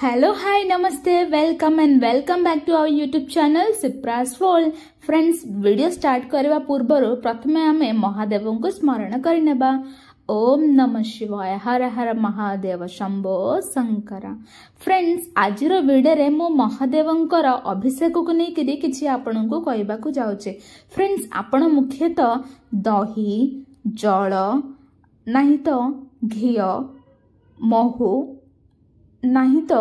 hello hi namaste welcome and welcome back to our YouTube channel ସିପ୍ରାସ୍ ଫୋଲ୍ friends video start କରିବା ପୂର୍ବରୁ ପ୍ରଥମେ ଆମେ ମହାଦେବଙ୍କୁ ସ୍ମରଣ କରିନେବା ଓମ୍ ନମ ଶିବାୟ ହର ହର ମହାଦେବ ଶମ୍ଭୋ ଶଙ୍କର ଫ୍ରେଣ୍ଡସ୍ ଆଜିର ଭିଡ଼ିଓରେ ମୁଁ ମହାଦେବଙ୍କର ଅଭିଷେକକୁ ନେଇକରି କିଛି ଆପଣଙ୍କୁ କହିବାକୁ ଯାଉଛି ଫ୍ରେଣ୍ଡସ୍ ଆପଣ ମୁଖ୍ୟତଃ ଦହି ଜଳ ନାହିଁ ତ ଘିଅ ମହୁ ନାହିଁ ତ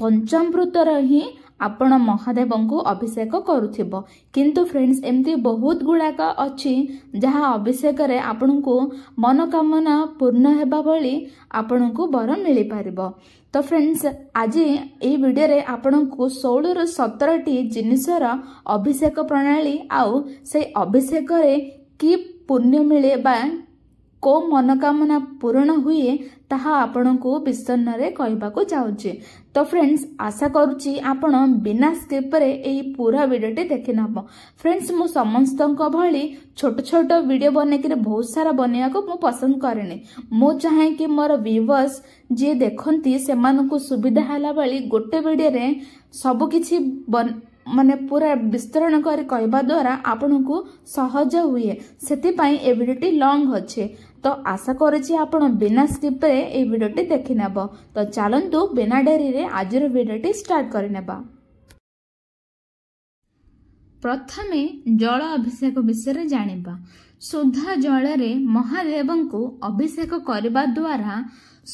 ପଞ୍ଚାମୃତର ହିଁ ଆପଣ ମହାଦେବଙ୍କୁ ଅଭିଷେକ କରୁଥିବ କିନ୍ତୁ ଫ୍ରେଣ୍ଡସ୍ ଏମିତି ବହୁତ ଗୁଡ଼ାକ ଅଛି ଯାହା ଅଭିଷେକରେ ଆପଣଙ୍କୁ ମନୋକାମନା ପୂର୍ଣ୍ଣ ହେବା ଭଳି ଆପଣଙ୍କୁ ବର ମିଳିପାରିବ ତ ଫ୍ରେଣ୍ଡସ୍ ଆଜି ଏହି ଭିଡ଼ିଓରେ ଆପଣଙ୍କୁ ଷୋହଳରୁ ସତରଟି ଜିନିଷର ଅଭିଷେକ ପ୍ରଣାଳୀ ଆଉ ସେଇ ଅଭିଷେକରେ କି ପୂର୍ଣ୍ଣ ମିଳେ ବା କେଉଁ ମନୋକାମନା ପୂରଣ ହୁଏ ତାହା ଆପଣଙ୍କୁ ବିଷନ୍ନରେ କହିବାକୁ ଚାହୁଁଛି ତ ଫ୍ରେଣ୍ଡସ୍ ଆଶା କରୁଛି ଆପଣ ବିନା ସ୍କିପ୍ରେ ଏହି ପୁରା ଭିଡ଼ିଓଟି ଦେଖିନେବ ଫ୍ରେଣ୍ଡସ୍ ମୁଁ ସମସ୍ତଙ୍କ ଭଳି ଛୋଟ ଛୋଟ ଭିଡ଼ିଓ ବନେଇକିରି ବହୁତ ସାରା ବନେଇବାକୁ ମୁଁ ପସନ୍ଦ କରେନି ମୁଁ ଚାହେଁ କି ମୋର ଭିଭର୍ସ ଯିଏ ଦେଖନ୍ତି ସେମାନଙ୍କୁ ସୁବିଧା ହେଲା ଭଳି ଗୋଟେ ଭିଡ଼ିଓରେ ସବୁକିଛି ମାନେ ପୁରା ବିସ୍ତରଣ କରି କହିବା ଦ୍ୱାରା ଆପଣଙ୍କୁ ସହଜ ହୁଏ ସେଥିପାଇଁ ଏ ଭିଡ଼ିଓଟି ଲଙ୍ଗ୍ ଅଛି ତ ଆଶା କରୁଛି ଆପଣ ବିନା ସ୍କ୍ରିପ୍ଟରେ ଏଇ ଭିଡ଼ିଓଟି ଦେଖିନେବ ତ ଚାଲନ୍ତୁ ବିନା ଡେରିରେ ଆଜିର ଭିଡ଼ିଓଟି ଷ୍ଟାର୍ଟ କରିନେବା ପ୍ରଥମେ ଜଳ ଅଭିଷେକ ବିଷୟରେ ଜାଣିବା ଶୁଦ୍ଧ ଜଳରେ ମହାଦେବଙ୍କୁ ଅଭିଷେକ କରିବା ଦ୍ୱାରା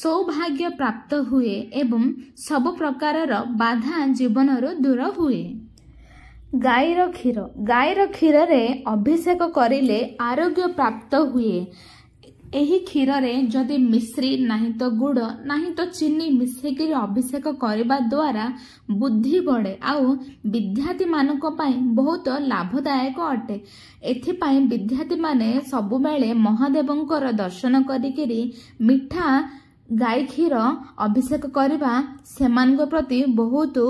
ସୌଭାଗ୍ୟ ପ୍ରାପ୍ତ ହୁଏ ଏବଂ ସବୁ ପ୍ରକାରର ବାଧା ଜୀବନରୁ ଦୂର ହୁଏ ଗାଈର କ୍ଷୀର ଗାଈର କ୍ଷୀରରେ ଅଭିଷେକ କରିଲେ ଆରୋଗ୍ୟ ପ୍ରାପ୍ତ ହୁଏ ଏହି କ୍ଷୀରରେ ଯଦି ମିଶ୍ରି ନାହିଁ ତ ଗୁଡ଼ ନାହିଁ ତ ଚିନି ମିଶେଇକରି ଅଭିଷେକ କରିବା ଦ୍ୱାରା ବୁଦ୍ଧି ବଢ଼େ ଆଉ ବିଦ୍ୟାର୍ଥୀମାନଙ୍କ ପାଇଁ ବହୁତ ଲାଭଦାୟକ ଅଟେ ଏଥିପାଇଁ ବିଦ୍ୟାର୍ଥୀମାନେ ସବୁବେଳେ ମହାଦେବଙ୍କର ଦର୍ଶନ କରିକିରି ମିଠା ଗାଈ କ୍ଷୀର ଅଭିଷେକ କରିବା ସେମାନଙ୍କ ପ୍ରତି ବହୁତ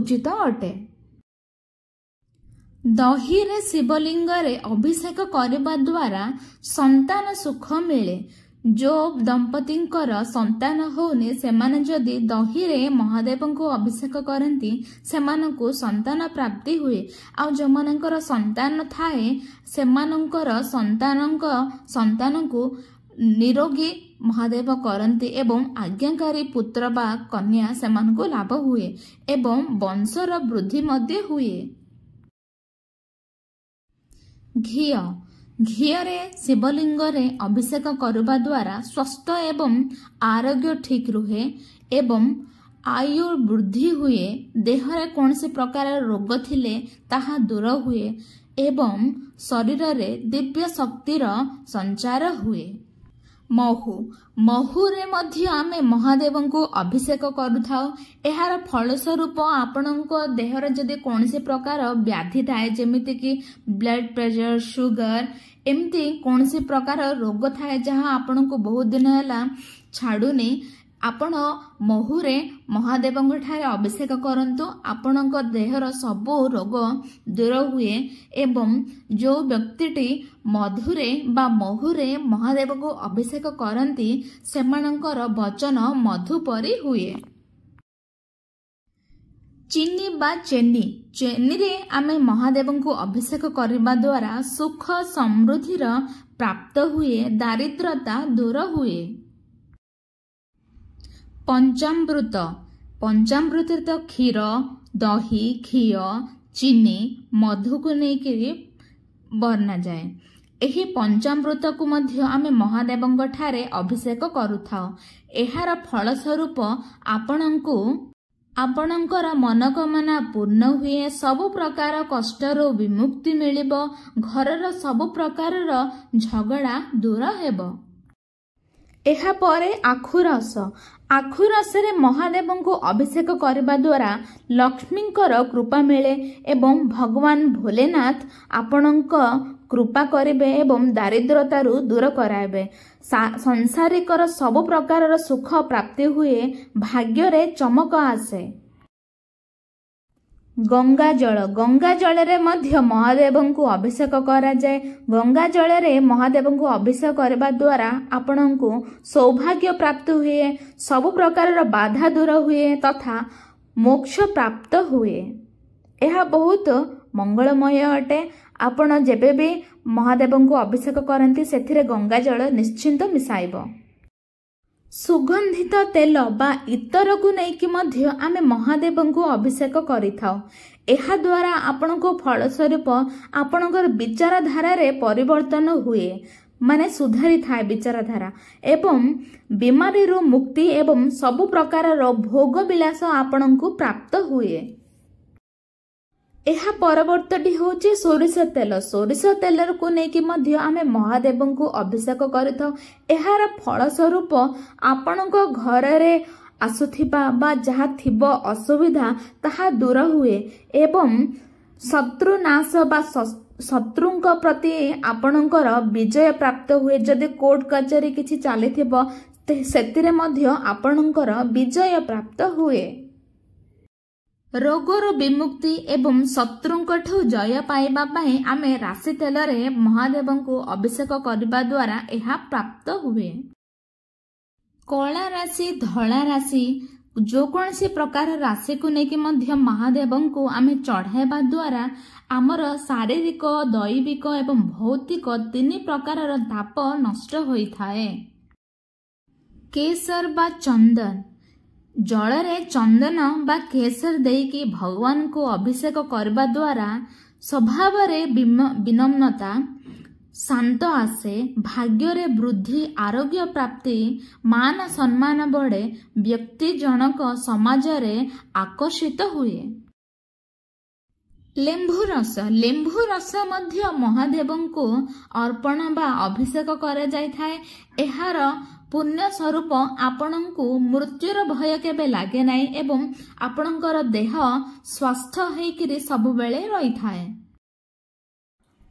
ଉଚିତ ଅଟେ ଦହିରେ ଶିବଲିଙ୍ଗରେ ଅଭିଷେକ କରିବା ଦ୍ୱାରା ସନ୍ତାନ ସୁଖ ମିଳେ ଯେଉଁ ଦମ୍ପତିଙ୍କର ସନ୍ତାନ ହେଉନି ସେମାନେ ଯଦି ଦହିରେ ମହାଦେବଙ୍କୁ ଅଭିଷେକ କରନ୍ତି ସେମାନଙ୍କୁ ସନ୍ତାନ ପ୍ରାପ୍ତି ହୁଏ ଆଉ ଯେଉଁମାନଙ୍କର ସନ୍ତାନ ଥାଏ ସେମାନଙ୍କର ସନ୍ତାନଙ୍କ ସନ୍ତାନକୁ ନିରୋଗୀ ମହାଦେବ କରନ୍ତି ଏବଂ ଆଜ୍ଞାକାରୀ ପୁତ୍ର ବା କନ୍ୟା ସେମାନଙ୍କୁ ଲାଭ ହୁଏ ଏବଂ ବଂଶର ବୃଦ୍ଧି ମଧ୍ୟ ହୁଏ ଘିଅ ଘିଅରେ ଶିବଲିଙ୍ଗରେ ଅଭିଷେକ କରିବା ଦ୍ୱାରା ସ୍ୱାସ୍ଥ୍ୟ ଏବଂ ଆରୋଗ୍ୟ ଠିକ ରୁହେ ଏବଂ ଆୟୁ ବୃଦ୍ଧି ହୁଏ ଦେହରେ କୌଣସି ପ୍ରକାର ରୋଗ ଥିଲେ ତାହା ଦୂର ହୁଏ ଏବଂ ଶରୀରରେ ଦିବ୍ୟ ଶକ୍ତିର ସଞ୍ଚାର ହୁଏ ମହୁ ମହୁରେ ମଧ୍ୟ ଆମେ ମହାଦେବଙ୍କୁ ଅଭିଷେକ କରୁଥାଉ ଏହାର ଫଳସ୍ୱରୂପ ଆପଣଙ୍କ ଦେହରେ ଯଦି କୌଣସି ପ୍ରକାର ବ୍ୟାଧି ଥାଏ ଯେମିତିକି ବ୍ଲଡ୍ ପ୍ରେସର ସୁଗାର ଏମିତି କୌଣସି ପ୍ରକାର ରୋଗ ଥାଏ ଯାହା ଆପଣଙ୍କୁ ବହୁତ ଦିନ ହେଲା ଛାଡ଼ୁନି ଆପଣ ମହୁରେ ମହାଦେବଙ୍କ ଠାରେ ଅଭିଷେକ କରନ୍ତୁ ଆପଣଙ୍କ ଦେହର ସବୁ ରୋଗ ଦୂର ହୁଏ ଏବଂ ଯେଉଁ ବ୍ୟକ୍ତିଟି ମଧୁରେ ବା ମହୁରେ ମହାଦେବଙ୍କୁ ଅଭିଷେକ କରନ୍ତି ସେମାନଙ୍କର ବଚନ ମଧୁ ପରି ହୁଏ ଚିନି ବା ଚେନି ଚେନିରେ ଆମେ ମହାଦେବଙ୍କୁ ଅଭିଷେକ କରିବା ଦ୍ୱାରା ସୁଖ ସମୃଦ୍ଧିର ପ୍ରାପ୍ତ ହୁଏ ଦାରିଦ୍ରତା ଦୂର ହୁଏ ପଞ୍ଚାମୃତ ପଞ୍ଚାମୃତରେ ତ କ୍ଷୀର ଦହି ଘିଅ ଚିନି ମଧୁକୁ ନେଇକରି ବର୍ଣ୍ଣାଯାଏ ଏହି ପଞ୍ଚାମୃତକୁ ମଧ୍ୟ ଆମେ ମହାଦେବଙ୍କ ଠାରେ ଅଭିଷେକ କରୁଥାଉ ଏହାର ଫଳସ୍ୱରୂପ ଆପଣଙ୍କୁ ଆପଣଙ୍କର ମନୋକାମନା ପୂର୍ଣ୍ଣ ହୁଏ ସବୁ ପ୍ରକାର କଷ୍ଟରୁ ବିମୁକ୍ତି ମିଳିବ ଘରର ସବୁ ପ୍ରକାରର ଝଗଡ଼ା ଦୂର ହେବ ଏହାପରେ ଆଖୁରସ ଆଖୁରସରେ ମହାଦେବଙ୍କୁ ଅଭିଷେକ କରିବା ଦ୍ୱାରା ଲକ୍ଷ୍ମୀଙ୍କର କୃପା ମିଳେ ଏବଂ ଭଗବାନ ଭୋଲେନାଥ ଆପଣଙ୍କ କୃପା କରିବେ ଏବଂ ଦାରିଦ୍ର୍ୟତାରୁ ଦୂର କରାଇବେ ସଂସାରିକର ସବୁ ପ୍ରକାରର ସୁଖ ପ୍ରାପ୍ତି ହୁଏ ଭାଗ୍ୟରେ ଚମକ ଆସେ ଗଙ୍ଗା ଜଳ ଗଙ୍ଗା ଜଳରେ ମଧ୍ୟ ମହାଦେବଙ୍କୁ ଅଭିଷେକ କରାଯାଏ ଗଙ୍ଗା ଜଳରେ ମହାଦେବଙ୍କୁ ଅଭିଷେକ କରିବା ଦ୍ୱାରା ଆପଣଙ୍କୁ ସୌଭାଗ୍ୟ ପ୍ରାପ୍ତ ହୁଏ ସବୁ ପ୍ରକାରର ବାଧା ଦୂର ହୁଏ ତଥା ମୋକ୍ଷ ପ୍ରାପ୍ତ ହୁଏ ଏହା ବହୁତ ମଙ୍ଗଳମୟ ଅଟେ ଆପଣ ଯେବେ ବି ମହାଦେବଙ୍କୁ ଅଭିଷେକ କରନ୍ତି ସେଥିରେ ଗଙ୍ଗା ଜଳ ନିଶ୍ଚିନ୍ତ ମିଶାଇବ ସୁଗନ୍ଧିତ ତେଲ ବା ଇତରକୁ ନେଇକି ମଧ୍ୟ ଆମେ ମହାଦେବଙ୍କୁ ଅଭିଷେକ କରିଥାଉ ଏହା ଦ୍ୱାରା ଆପଣଙ୍କ ଫଳସ୍ୱରୂପ ଆପଣଙ୍କର ବିଚାରଧାରାରେ ପରିବର୍ତ୍ତନ ହୁଏ ମାନେ ସୁଧାରିଥାଏ ବିଚାରଧାରା ଏବଂ ବିମାରୀରୁ ମୁକ୍ତି ଏବଂ ସବୁ ପ୍ରକାରର ଭୋଗ ବିଳାସ ଆପଣଙ୍କୁ ପ୍ରାପ୍ତ ହୁଏ ଏହା ପରବର୍ତ୍ତୀଟି ହେଉଛି ସୋରିଷ ତେଲ ସୋରିଷ ତେଲକୁ ନେଇକି ମଧ୍ୟ ଆମେ ମହାଦେବଙ୍କୁ ଅଭିଷେକ କରିଥାଉ ଏହାର ଫଳସ୍ୱରୂପ ଆପଣଙ୍କ ଘରରେ ଆସୁଥିବା ବା ଯାହା ଥିବ ଅସୁବିଧା ତାହା ଦୂର ହୁଏ ଏବଂ ଶତ୍ରୁନାଶ ବା ଶତ୍ରୁଙ୍କ ପ୍ରତି ଆପଣଙ୍କର ବିଜୟ ପ୍ରାପ୍ତ ହୁଏ ଯଦି କୋର୍ଟ କଚେରୀ କିଛି ଚାଲିଥିବ ସେଥିରେ ମଧ୍ୟ ଆପଣଙ୍କର ବିଜୟ ପ୍ରାପ୍ତ ହୁଏ ରୋଗର ବିମୁକ୍ତି ଏବଂ ଶତ୍ରୁଙ୍କଠୁ ଜୟ ପାଇବା ପାଇଁ ଆମେ ରାଶି ତେଲରେ ମହାଦେବଙ୍କୁ ଅଭିଷେକ କରିବା ଦ୍ୱାରା ଏହା ପ୍ରାପ୍ତ ହୁଏ କଳା ରାଶି ଧଳା ରାଶି ଯେକୌଣସି ପ୍ରକାର ରାଶିକୁ ନେଇକି ମଧ୍ୟ ମହାଦେବଙ୍କୁ ଆମେ ଚଢ଼ାଇବା ଦ୍ୱାରା ଆମର ଶାରୀରିକ ଦୈବିକ ଏବଂ ଭୌତିକ ତିନି ପ୍ରକାରର ତାପ ନଷ୍ଟ ହୋଇଥାଏ କେଶର ବା ଚନ୍ଦନ ଜଳରେ ଚନ୍ଦନ ବା କେଶର ଦେଇକି ଭଗବାନଙ୍କୁ ଅଭିଷେକ କରିବା ଦ୍ୱାରା ସ୍ୱଭାବରେ ବିନମ୍ନତା ଶାନ୍ତ ଆସେ ଭାଗ୍ୟରେ ବୃଦ୍ଧି ଆରୋଗ୍ୟ ପ୍ରାପ୍ତି ମାନ ସମ୍ମାନ ବଢ଼େ ବ୍ୟକ୍ତି ଜଣକ ସମାଜରେ ଆକର୍ଷିତ ହୁଏ ଲେମ୍ବୁ ରସ ଲେମ୍ବୁ ରସ ମଧ୍ୟ ମହାଦେବଙ୍କୁ ଅର୍ପଣ ବା ଅଭିଷେକ କରାଯାଇଥାଏ ଏହାର ପୁଣ୍ୟ ସ୍ୱରୂପ ଆପଣଙ୍କୁ ମୃତ୍ୟୁର ଭୟ କେବେ ଲାଗେ ନାହିଁ ଏବଂ ଆପଣଙ୍କର ଦେହ ସ୍ୱାସ୍ଥ୍ୟ ହୋଇକରି ସବୁବେଳେ ରହିଥାଏ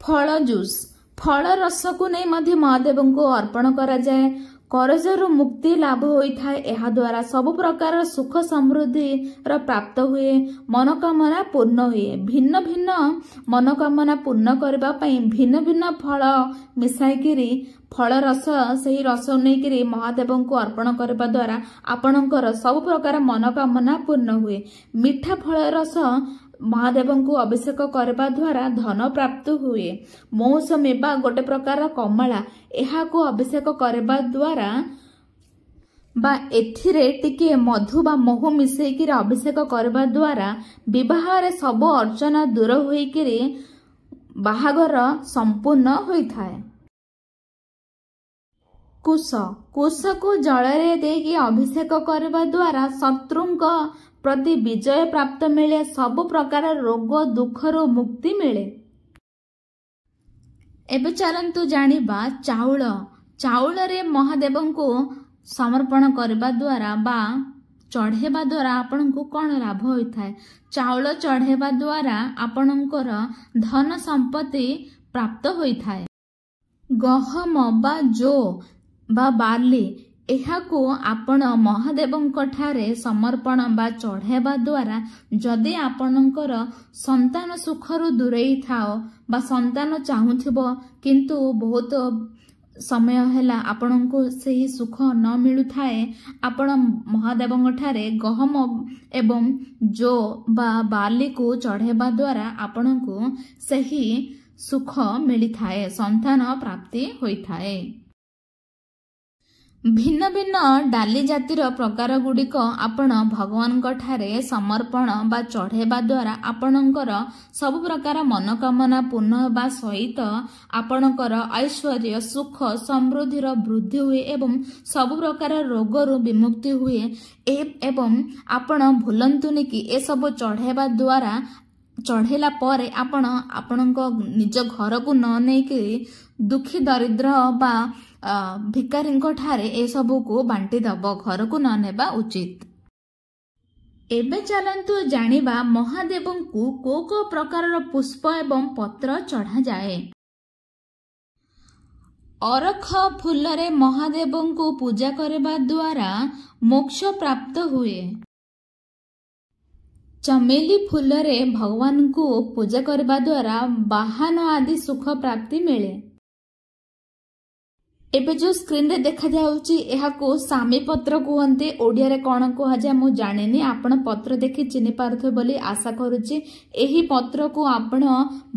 ଫଳ ଜୁସ୍ ଫଳ ରସକୁ ନେଇ ମଧ୍ୟ ମହାଦେବଙ୍କୁ ଅର୍ପଣ କରାଯାଏ କରଜରୁ ମୁକ୍ତି ଲାଭ ହୋଇଥାଏ ଏହାଦ୍ୱାରା ସବୁ ପ୍ରକାର ସୁଖ ସମୃଦ୍ଧିର ପ୍ରାପ୍ତ ହୁଏ ମନୋକାମନା ପୂର୍ଣ୍ଣ ହୁଏ ଭିନ୍ନ ଭିନ୍ନ ମନୋକାମନା ପୂର୍ଣ୍ଣ କରିବା ପାଇଁ ଭିନ୍ନ ଭିନ୍ନ ଫଳ ମିଶାଇକିରି ଫଳ ରସ ସେହି ରସ ନେଇକିରି ମହାଦେବଙ୍କୁ ଅର୍ପଣ କରିବା ଦ୍ୱାରା ଆପଣଙ୍କର ସବୁ ପ୍ରକାର ମନୋକାମନା ପୂର୍ଣ୍ଣ ହୁଏ ମିଠା ଫଳ ରସ ମହାଦେବଙ୍କୁ ଅଭିଷେକ କରିବା ଦ୍ୱାରା ଧନ ପ୍ରାପ୍ତ ହୁଏ ମଉସ ମେବା ଗୋଟେ ପ୍ରକାର କମଳା ଏହାକୁ ଅଭିଷେକ କରିବା ଦ୍ୱାରା ବା ଏଥିରେ ଟିକେ ମଧୁ ବା ମହୁ ମିଶେଇକିରି ଅଭିଷେକ କରିବା ଦ୍ୱାରା ବିବାହରେ ସବୁ ଅର୍ଚ୍ଚନା ଦୂର ହୋଇକିରି ବାହାଘର ସମ୍ପୂର୍ଣ୍ଣ ହୋଇଥାଏ କୁଶ କୁଶକୁ ଜଳରେ ଦେଇକି ଅଭିଷେକ କରିବା ଦ୍ୱାରା ଶତ୍ରୁଙ୍କ ପ୍ରତି ବିଜୟ ପ୍ରାପ୍ତ ମିଳେ ସବୁ ପ୍ରକାର ରୋଗ ଦୁଃଖରୁ ମୁକ୍ତି ମିଳେ ଏବେ ଚାଲନ୍ତୁ ଜାଣିବା ଚାଉଳ ଚାଉଳରେ ମହାଦେବଙ୍କୁ ସମର୍ପଣ କରିବା ଦ୍ୱାରା ବା ଚଢ଼େଇବା ଦ୍ୱାରା ଆପଣଙ୍କୁ କ'ଣ ଲାଭ ହୋଇଥାଏ ଚାଉଳ ଚଢ଼େଇବା ଦ୍ୱାରା ଆପଣଙ୍କର ଧନ ସମ୍ପତ୍ତି ପ୍ରାପ୍ତ ହୋଇଥାଏ ଗହମ ବା ଜୋ ବା ବାର୍ଲି ଏହାକୁ ଆପଣ ମହାଦେବଙ୍କ ଠାରେ ସମର୍ପଣ ବା ଚଢ଼ାଇବା ଦ୍ୱାରା ଯଦି ଆପଣଙ୍କର ସନ୍ତାନ ସୁଖରୁ ଦୂରେଇ ଥାଅ ବା ସନ୍ତାନ ଚାହୁଁଥିବ କିନ୍ତୁ ବହୁତ ସମୟ ହେଲା ଆପଣଙ୍କୁ ସେହି ସୁଖ ନ ମିଳୁଥାଏ ଆପଣ ମହାଦେବଙ୍କ ଠାରେ ଗହମ ଏବଂ ଜୋ ବା ବାର୍ଲିକୁ ଚଢ଼ାଇବା ଦ୍ୱାରା ଆପଣଙ୍କୁ ସେହି ସୁଖ ମିଳିଥାଏ ସନ୍ତାନ ପ୍ରାପ୍ତି ହୋଇଥାଏ ଭିନ୍ନ ଭିନ୍ନ ଡାଲି ଜାତିର ପ୍ରକାର ଗୁଡ଼ିକ ଆପଣ ଭଗବାନଙ୍କ ଠାରେ ସମର୍ପଣ ବା ଚଢ଼େଇବା ଦ୍ୱାରା ଆପଣଙ୍କର ସବୁ ପ୍ରକାର ମନୋକାମନା ପୂର୍ଣ୍ଣ ହେବା ସହିତ ଆପଣଙ୍କର ଐଶ୍ୱର୍ଯ୍ୟ ସୁଖ ସମୃଦ୍ଧିର ବୃଦ୍ଧି ହୁଏ ଏବଂ ସବୁ ପ୍ରକାର ରୋଗରୁ ବିମୁକ୍ତି ହୁଏ ଏବଂ ଆପଣ ଭୁଲନ୍ତୁନି କି ଏସବୁ ଚଢ଼େଇବା ଦ୍ୱାରା ଚଢ଼େଇଲା ପରେ ଆପଣ ଆପଣଙ୍କ ନିଜ ଘରକୁ ନ ନେଇକି ଦୁଃଖୀ ଦରିଦ୍ର ବା ଭିକାରୀଙ୍କ ଠାରେ ଏସବୁକୁ ଦେବ ଘରକୁ ନ ନେବା ଉଚିତ ଏବେ ଚାଲନ୍ତୁ ଜାଣିବା ମହାଦେବଙ୍କୁ କେଉଁ କେଉଁ ପ୍ରକାରର ପୁଷ୍ପ ଏବଂ ପତ୍ର ଚଢ଼ାଯାଏ ଅରଖ ଫୁଲରେ ମହାଦେବଙ୍କୁ ପୂଜା କରିବା ଦ୍ୱାରା ମୋକ୍ଷ ପ୍ରାପ୍ତ ହୁଏ ଚମେଲି ଫୁଲରେ ଭଗବାନଙ୍କୁ ପୂଜା କରିବା ଦ୍ୱାରା ବାହାନ ଆଦି ସୁଖ ପ୍ରାପ୍ତି ମିଳେ ଏବେ ଯୋଉ ସ୍କ୍ରିନ୍ରେ ଦେଖାଯାଉଛି ଏହାକୁ ସ୍ୱାମୀ ପତ୍ର କୁହନ୍ତି ଓଡ଼ିଆରେ କ'ଣ କୁହାଯାଏ ମୁଁ ଜାଣିନି ଆପଣ ପତ୍ର ଦେଖି ଚିହ୍ନି ପାରୁଥିବେ ବୋଲି ଆଶା କରୁଛି ଏହି ପତ୍ରକୁ ଆପଣ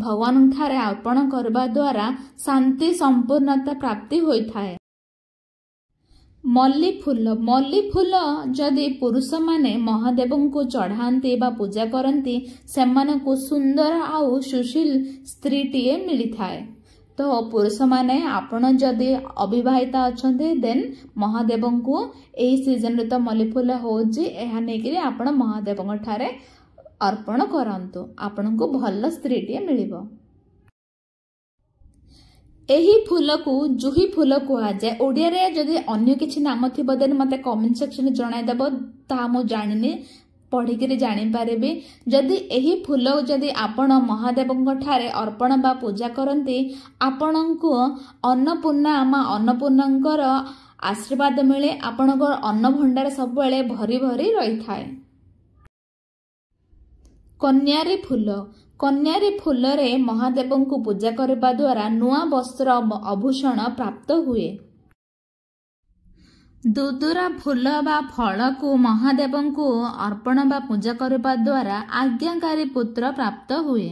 ଭଗବାନଙ୍କଠାରେ ଅର୍ପଣ କରିବା ଦ୍ୱାରା ଶାନ୍ତି ସମ୍ପୂର୍ଣ୍ଣତା ପ୍ରାପ୍ତି ହୋଇଥାଏ ମଲ୍ଲି ଫୁଲ ମଲ୍ଲି ଫୁଲ ଯଦି ପୁରୁଷମାନେ ମହାଦେବଙ୍କୁ ଚଢ଼ାନ୍ତି ବା ପୂଜା କରନ୍ତି ସେମାନଙ୍କୁ ସୁନ୍ଦର ଆଉ ସୁଶୀଲ ସ୍ତ୍ରୀଟିଏ ମିଳିଥାଏ ତ ପୁରୁଷମାନେ ଆପଣ ଯଦି ଅବିବାହିତା ଅଛନ୍ତି ଦେନ୍ ମହାଦେବଙ୍କୁ ଏହି ସିଜନ୍ରେ ତ ମଲ୍ଲି ଫୁଲ ହେଉଛି ଏହା ନେଇକରି ଆପଣ ମହାଦେବଙ୍କ ଠାରେ ଅର୍ପଣ କରନ୍ତୁ ଆପଣଙ୍କୁ ଭଲ ସ୍ତ୍ରୀଟିଏ ମିଳିବ ଏହି ଫୁଲକୁ ଜୁହି ଫୁଲ କୁହାଯାଏ ଓଡ଼ିଆରେ ଯଦି ଅନ୍ୟ କିଛି ନାମ ଥିବ ଦେନ୍ ମୋତେ କମେଣ୍ଟ ସେକ୍ସନ୍ରେ ଜଣାଇଦେବ ତାହା ମୁଁ ଜାଣିନି ପଢ଼ିକିରି ଜାଣିପାରିବି ଯଦି ଏହି ଫୁଲ ଯଦି ଆପଣ ମହାଦେବଙ୍କ ଠାରେ ଅର୍ପଣ ବା ପୂଜା କରନ୍ତି ଆପଣଙ୍କୁ ଅନ୍ନପୂର୍ଣ୍ଣା ମା ଅନ୍ନପୂର୍ଣ୍ଣାଙ୍କର ଆଶୀର୍ବାଦ ମିଳେ ଆପଣଙ୍କ ଅନ୍ନ ଭଣ୍ଡାର ସବୁବେଳେ ଭରି ଭରି ରହିଥାଏ କନ୍ୟାରୀ ଫୁଲ କନ୍ୟାରେ ଫୁଲରେ ମହାଦେବଙ୍କୁ ପୂଜା କରିବା ଦ୍ୱାରା ନୂଆ ବସ୍ତ୍ର ଅଭୂଷଣ ପ୍ରାପ୍ତ ହୁଏ ଦୁଦୁରା ଫୁଲ ବା ଫଳକୁ ମହାଦେବଙ୍କୁ ଅର୍ପଣ ବା ପୂଜା କରିବା ଦ୍ୱାରା ଆଜ୍ଞାକାରୀ ପୁତ୍ର ପ୍ରାପ୍ତ ହୁଏ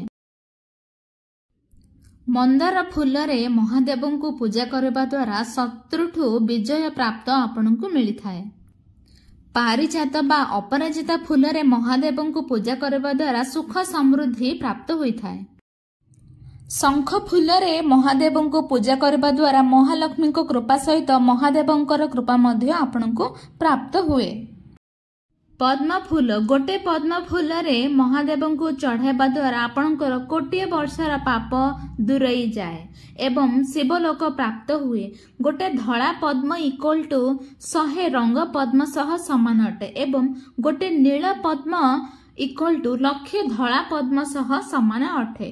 ମନ୍ଦାର ଫୁଲରେ ମହାଦେବଙ୍କୁ ପୂଜା କରିବା ଦ୍ୱାରା ଶତ୍ରୁଠୁ ବିଜୟ ପ୍ରାପ୍ତ ଆପଣଙ୍କୁ ମିଳିଥାଏ ପାରିଜାତ ବା ଅପରାଜିତା ଫୁଲରେ ମହାଦେବଙ୍କୁ ପୂଜା କରିବା ଦ୍ୱାରା ସୁଖ ସମୃଦ୍ଧି ପ୍ରାପ୍ତ ହୋଇଥାଏ ଶଙ୍ଖ ଫୁଲରେ ମହାଦେବଙ୍କୁ ପୂଜା କରିବା ଦ୍ୱାରା ମହାଲକ୍ଷ୍ମୀଙ୍କ କୃପା ସହିତ ମହାଦେବଙ୍କର କୃପା ମଧ୍ୟ ଆପଣଙ୍କୁ ପ୍ରାପ୍ତ ହୁଏ ପଦ୍ମଫୁଲ ଗୋଟେ ପଦ୍ମଫୁଲରେ ମହାଦେବଙ୍କୁ ଚଢ଼ାଇବା ଦ୍ୱାରା ଆପଣଙ୍କର କୋଟିଏ ବର୍ଷର ପାପ ଦୂରେଇ ଯାଏ ଏବଂ ଶିବଲୋକ ପ୍ରାପ୍ତ ହୁଏ ଗୋଟେ ଧଳା ପଦ୍ମ ଇକ୍ୱାଲ ଟୁ ଶହେ ରଙ୍ଗ ପଦ୍ମ ସହ ସମାନ ଅଟେ ଏବଂ ଗୋଟେ ନୀଳ ପଦ୍ମ ଇକ୍ୱାଲ ଟୁ ଲକ୍ଷେ ଧଳା ପଦ୍ମ ସହ ସମାନ ଅଟେ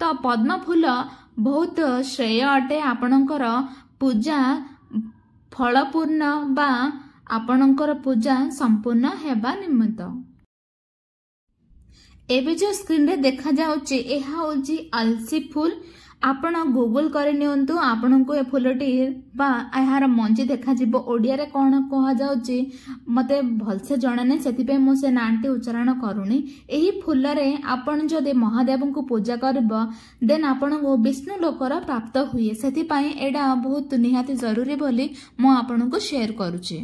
ତ ପଦ୍ମଫୁଲ ବହୁତ ଶ୍ରେୟ ଅଟେ ଆପଣଙ୍କର ପୂଜା ଫଳପୂର୍ଣ୍ଣ ବା ଆପଣଙ୍କର ପୂଜା ସମ୍ପୂର୍ଣ୍ଣ ହେବା ନିମିତ୍ତ ଏବେ ଯେଉଁ ସ୍କ୍ରିନ୍ରେ ଦେଖାଯାଉଛି ଏହା ହେଉଛି ଅଲସି ଫୁଲ ଆପଣ ଗୁଗୁଲ କରି ନିଅନ୍ତୁ ଆପଣଙ୍କୁ ଏ ଫୁଲଟି ବା ଏହାର ମଞ୍ଜି ଦେଖାଯିବ ଓଡ଼ିଆରେ କ'ଣ କୁହାଯାଉଛି ମୋତେ ଭଲସେ ନାହିଁ ସେଥିପାଇଁ ମୁଁ ସେ ନାଁଟି ଉଚ୍ଚାରଣ କରୁନି ଏହି ଫୁଲରେ ଆପଣ ଯଦି ମହାଦେବଙ୍କୁ ପୂଜା କରିବ ଦେନ୍ ଆପଣଙ୍କୁ ବିଷ୍ଣୁ ଲୋକର ପ୍ରାପ୍ତ ହୁଏ ସେଥିପାଇଁ ଏଇଟା ବହୁତ ନିହାତି ଜରୁରୀ ବୋଲି ମୁଁ ଆପଣଙ୍କୁ ସେୟାର କରୁଛି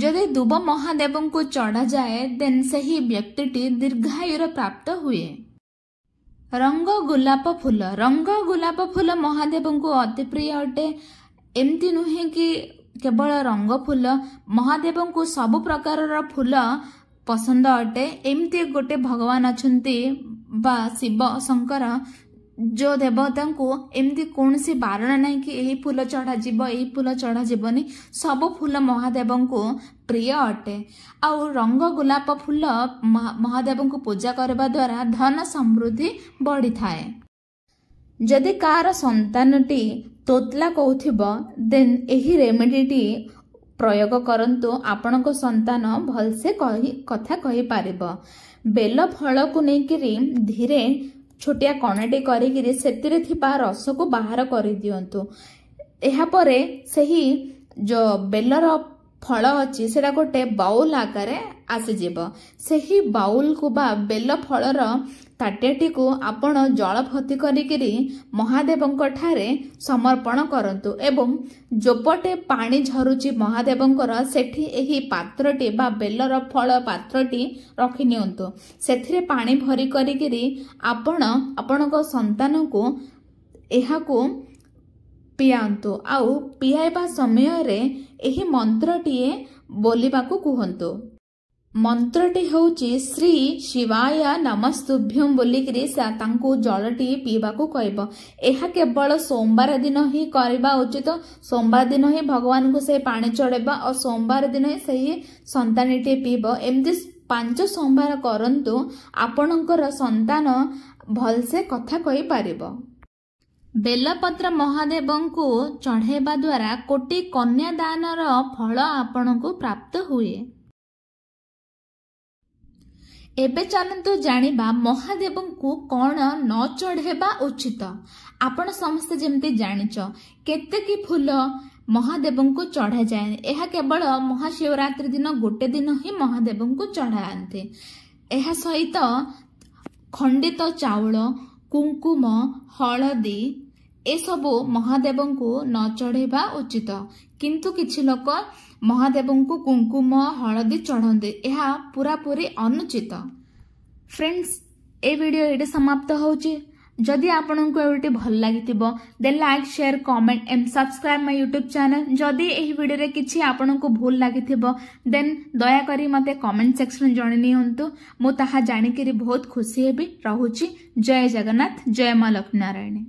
ଯଦି ଦୁବ ମହାଦେବଙ୍କୁ ଚଢ଼ାଯାଏ ଦେନ୍ ସେହି ବ୍ୟକ୍ତିଟି ଦୀର୍ଘାୟୁର ପ୍ରାପ୍ତ ହୁଏ ରଙ୍ଗ ଗୋଲାପ ଫୁଲ ରଙ୍ଗ ଗୋଲାପ ଫୁଲ ମହାଦେବଙ୍କୁ ଅତି ପ୍ରିୟ ଅଟେ ଏମିତି ନୁହେଁ କି କେବଳ ରଙ୍ଗ ଫୁଲ ମହାଦେବଙ୍କୁ ସବୁ ପ୍ରକାରର ଫୁଲ ପସନ୍ଦ ଅଟେ ଏମିତି ଗୋଟେ ଭଗବାନ ଅଛନ୍ତି ବା ଶିବ ଶଙ୍କର ଯେଉଁ ଦେବତାଙ୍କୁ ଏମିତି କୌଣସି ବାରଣା ନାହିଁ କି ଏହି ଫୁଲ ଚଢ଼ାଯିବ ଏହି ଫୁଲ ଚଢ଼ାଯିବନି ସବୁ ଫୁଲ ମହାଦେବଙ୍କୁ ପ୍ରିୟ ଅଟେ ଆଉ ରଙ୍ଗ ଗୋଲାପ ଫୁଲ ମହାଦେବଙ୍କୁ ପୂଜା କରିବା ଦ୍ୱାରା ଧନ ସମୃଦ୍ଧି ବଢ଼ିଥାଏ ଯଦି କାହାର ସନ୍ତାନଟି ତୋତଲା କହୁଥିବ ଦେନ୍ ଏହି ରେମେଡ଼ିଟି ପ୍ରୟୋଗ କରନ୍ତୁ ଆପଣଙ୍କ ସନ୍ତାନ ଭଲସେ କହି କଥା କହିପାରିବ ବେଲ ଫଳକୁ ନେଇକରି ଧୀରେ ଛୋଟିଆ କଣାଟେ କରିକିରି ସେଥିରେ ଥିବା ରସକୁ ବାହାର କରିଦିଅନ୍ତୁ ଏହାପରେ ସେହି ଯେଉଁ ବେଲର ଫଳ ଅଛି ସେଟା ଗୋଟେ ବାଉଲ ଆକାରରେ ଆସିଯିବ ସେହି ବାଉଲକୁ ବା ବେଲ ଫଳର ତାଟିଆଟିକୁ ଆପଣ ଜଳଭତି କରିକିରି ମହାଦେବଙ୍କ ଠାରେ ସମର୍ପଣ କରନ୍ତୁ ଏବଂ ଯେପଟେ ପାଣି ଝରୁଛି ମହାଦେବଙ୍କର ସେଠି ଏହି ପାତ୍ରଟି ବା ବେଲର ଫଳ ପାତ୍ରଟି ରଖି ନିଅନ୍ତୁ ସେଥିରେ ପାଣି ଭରି କରିକିରି ଆପଣ ଆପଣଙ୍କ ସନ୍ତାନକୁ ଏହାକୁ ପିଆନ୍ତୁ ଆଉ ପିଆଇବା ସମୟରେ ଏହି ମନ୍ତ୍ରଟିଏ ବୋଲିବାକୁ କୁହନ୍ତୁ ମନ୍ତ୍ରଟି ହେଉଛି ଶ୍ରୀ ଶିବାୟ ନମସ୍ତୁଭ୍ୟମ୍ ବୋଲିକିରି ତାଙ୍କୁ ଜଳଟି ପିଇବାକୁ କହିବ ଏହା କେବଳ ସୋମବାର ଦିନ ହିଁ କରିବା ଉଚିତ ସୋମବାର ଦିନ ହିଁ ଭଗବାନଙ୍କୁ ସେ ପାଣି ଚଢ଼େଇବା ଆଉ ସୋମବାର ଦିନ ହିଁ ସେହି ସନ୍ତାନଟିଏ ପିଇବ ଏମିତି ପାଞ୍ଚ ସୋମବାର କରନ୍ତୁ ଆପଣଙ୍କର ସନ୍ତାନ ଭଲସେ କଥା କହିପାରିବ ବେଲପତ୍ର ମହାଦେବଙ୍କୁ ଚଢ଼େଇବା ଦ୍ୱାରା କୋଟି କନ୍ୟାଦାନର ଫଳ ଆପଣଙ୍କୁ ପ୍ରାପ୍ତ ହୁଏ ଏବେ ଚାଲନ୍ତୁ ଜାଣିବା ମହାଦେବଙ୍କୁ କ'ଣ ନ ଚଢ଼େଇବା ଉଚିତ ଆପଣ ସମସ୍ତେ ଯେମିତି ଜାଣିଛ କେତେକି ଫୁଲ ମହାଦେବଙ୍କୁ ଚଢ଼ାଯାଏ ଏହା କେବଳ ମହାଶିବରାତ୍ରି ଦିନ ଗୋଟେ ଦିନ ହିଁ ମହାଦେବଙ୍କୁ ଚଢ଼ାନ୍ତି ଏହା ସହିତ ଖଣ୍ଡିତ ଚାଉଳ କୁଙ୍କୁମ ହଳଦୀ ଏସବୁ ମହାଦେବଙ୍କୁ ନ ଚଢ଼େଇବା ଉଚିତ କିନ୍ତୁ କିଛି ଲୋକ ମହାଦେବଙ୍କୁ କୁଙ୍କୁମ ହଳଦୀ ଚଢ଼ନ୍ତି ଏହା ପୁରାପୁରି ଅନୁଚିତ ଫ୍ରେଣ୍ଡସ୍ ଏ ଭିଡ଼ିଓ ଏଇଠି ସମାପ୍ତ ହେଉଛି ଯଦି ଆପଣଙ୍କୁ ଏଇଠି ଭଲ ଲାଗିଥିବ then like share comment and subscribe my YouTube channel ଯଦି ଏହି ଭିଡ଼ିଓରେ କିଛି ଆପଣଙ୍କୁ ଭୁଲ ଲାଗିଥିବ ଦେନ୍ ଦୟାକରି ମୋତେ କମେଣ୍ଟ ସେକ୍ସନ୍ ଜଣେଇ ନିଅନ୍ତୁ ମୁଁ ତାହା ଜାଣିକରି ବହୁତ ଖୁସି ହେବି ରହୁଛି ଜୟ ଜଗନ୍ନାଥ ଜୟ ମା ଲକ୍ଷ୍ମୀନାରାୟଣୀ